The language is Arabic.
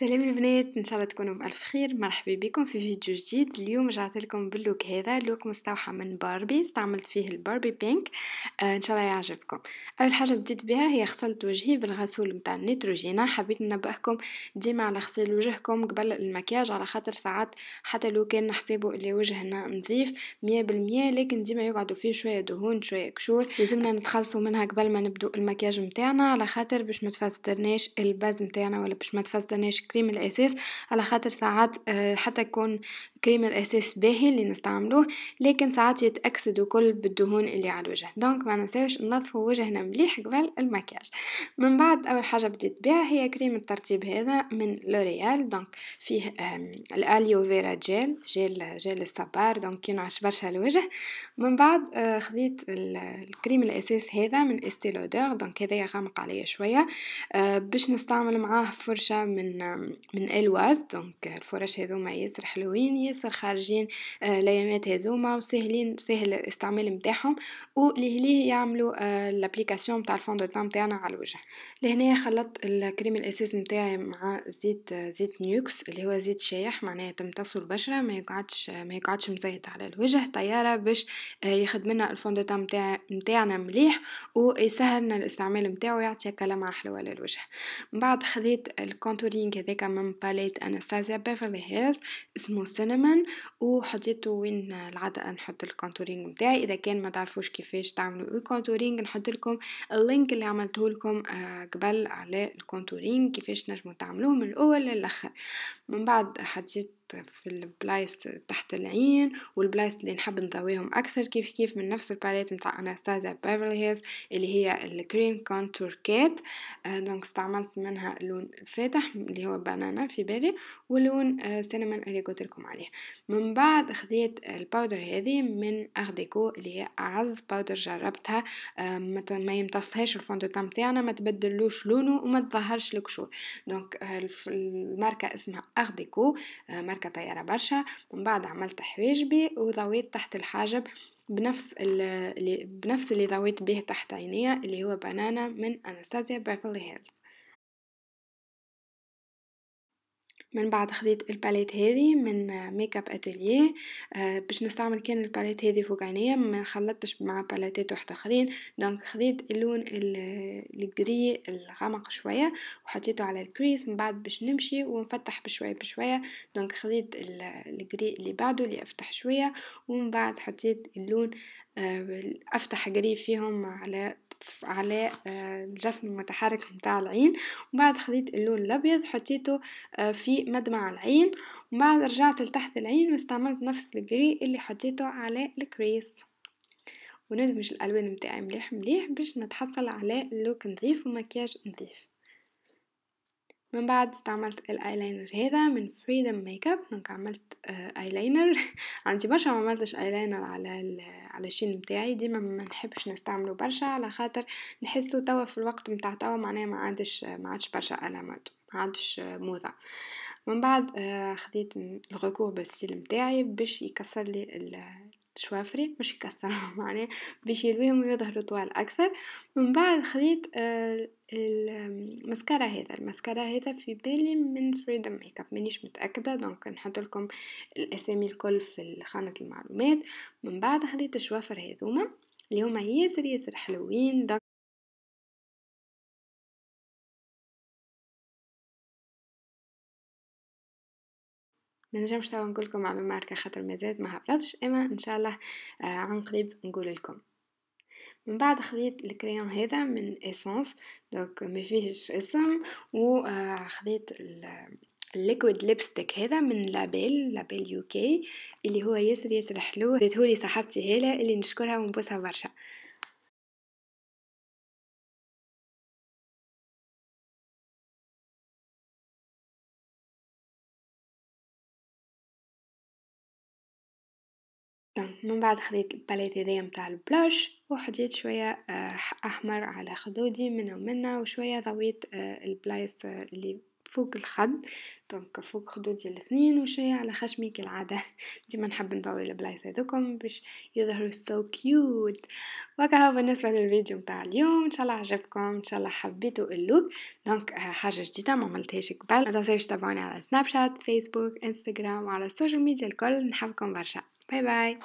سلام البنات ان شاء الله تكونوا بالف خير مرحبا بكم في فيديو جديد اليوم رجعت لكم باللوك هذا لوك مستوحى من باربي استعملت فيه الباربي بينك آه ان شاء الله يعجبكم اول حاجه بديت بها هي غسلت وجهي بالغسول نتاع النيتروجينا حبيت ننبهكم ديما على غسل وجهكم قبل المكياج على خاطر ساعات حتى لو كان نحسبوا اللي وجهنا نظيف 100% لكن ديما يقعدوا فيه شويه دهون شويه كشور لازمنا نتخلصوا منها قبل ما نبدو المكياج نتاعنا على خاطر باش ما تفسدرناش الباز نتاعنا ولا باش ما تفسدرناش كريم الاساس على خاطر ساعات آه، حتى يكون كريم الاساس باهي اللي نستعملوه لكن ساعات يتاكسد كل بالدهون اللي على الوجه دونك ما ننساوش ننظفوا وجهنا مليح قبل المكياج من بعد اول حاجه بديت بها هي كريم الترطيب هذا من لوريال دونك فيه الاليو فيرا جيل جيل جيل الصبار دونك ينعش برشا الوجه من بعد آه، خذيت الكريم الاساس هذا من استيلودور دونك هذا غامق عليا شويه آه، باش نستعمل معاه فرشه من من الواز دونك الفرش هذوما ياسر حلوين ياسر خارجين آه، ليامات هذوما وسهلين سهل الاستعمال نتاعهم ولهليه يعملوا آه، الابليكاسيون نتاع الفون دو تام نتاعنا على الوجه لهنا خلطت الكريم الاساس نتاعي مع زيت زيت نيوكس اللي هو زيت شايح معناها تمتصوا البشره ما يقعدش ما يقعدش مزيت على الوجه طياره باش آه، يخدم لنا الفون دو تام نتاعنا مليح ويسهل لنا الاستعمال نتاعو يعطي كلمه حلوه للوجه من بعد خذيت الكونتورينغ هذاك من باليت انستازيا بيفرلي هيلز اسمه سينمون وحطيته وين العادة نحط الكونتورينج متاعي اذا كان ما تعرفوش كيفاش تعملوا الكونتورينج نحط لكم اللينك اللي عملته لكم آه، قبل على الكونتورينج كيفاش نجموا تعملوه من الاول للاخر من بعد حطيت في البلايس تحت العين والبلايس اللي نحب نضويهم أكثر كيف كيف من نفس الباليت نتاع أناستازيا بيفرلي هيلز اللي هي الكريم كونتور كيت دونك آه، استعملت منها اللون الفاتح اللي هو بنانا في بالي ولون آه سينمون اللي قلت لكم عليه من بعد خديت الباودر هذه من أغديكو اللي هي أعز باودر جربتها آه ما يمتصهاش الفوندو تام تاعنا ما تبدلوش لونه وما تظهرش شو دونك آه، الماركة اسمها أغديكو آه، ماركة هكا طيارة برشا من بعد عملت حواجبي وضويت تحت الحاجب بنفس اللي بنفس اللي ضويت به تحت عينيا اللي هو بنانا من أنستازيا بيفلي هيلز من بعد خديت الباليت هذه من ميك اب اتيليه آه، باش نستعمل كان الباليت هذه فوق عينيا ما خلطتش مع باليتات واحد اخرين دونك خديت اللون الجري الغامق شويه وحطيته على الكريس من بعد باش نمشي ونفتح بشويه بشويه دونك خديت الجري اللي بعده اللي افتح شويه ومن بعد حطيت اللون آه، افتح جري فيهم على على آه، الجفن المتحرك متاع العين وبعد بعد خديت اللون الابيض حطيته آه، في مدمع العين وبعد رجعت لتحت العين واستعملت نفس الجري اللي حطيته على الكريس وندمج الالوان متاعي مليح مليح باش نتحصل على لوك نظيف ومكياج نظيف من بعد استعملت الايلاينر هذا من فريدم ميك اب دونك عملت ايلاينر آه، عندي برشا ما عملتش ايلاينر على على الشين بتاعي ديما ما نحبش نستعمله برشا على خاطر نحسه توا في الوقت نتاع توا معناه ما عادش ما عادش برشا علامات ما عادش آه، موضه من بعد آه، خديت الغكور بالسيل نتاعي باش يكسر لي شوافري مش يكسر معناه يعني باش يلويهم ويظهروا طوال اكثر من بعد خديت آه، المسكرة هذا المسكرة هذا في بالي من فريدم ميك اب مانيش متاكده دونك نحط لكم الاسامي الكل في خانه المعلومات من بعد خديت الشوافر هذوما اللي هما ياسر ياسر حلوين دونك ما نجمش توا نقول لكم على الماركه خاطر مازالت ما هبطتش اما ان شاء الله آه عن قريب نقول لكم من بعد خديت الكريون هذا من اسانس دوك ما فيهش اسم وخديت الليكويد ليبستيك هذا من لابيل لابيل يوكي اللي هو ياسر ياسر حلو ديتهولي صاحبتي هاله اللي نشكرها ونبوسها برشا دونك طيب، من بعد خديت الباليت هذايا نتاع البلاش وحطيت شويه آه، احمر على خدودي من ومنا وشويه ضويت آه، البلايص آه، اللي فوق الخد دونك فوق خدودي الاثنين وشويه على خشمي كالعاده ديما نحب نضوي البلايص هذوكم باش يظهروا سو كيوت وكهو بالنسبه للفيديو نتاع اليوم ان شاء الله عجبكم ان شاء الله حبيتوا اللوك دونك حاجه جديده ما عملتهاش قبل ما تنساوش تتابعوني على سناب شات فيسبوك انستغرام وعلى السوشيال ميديا الكل نحبكم برشا 拜拜。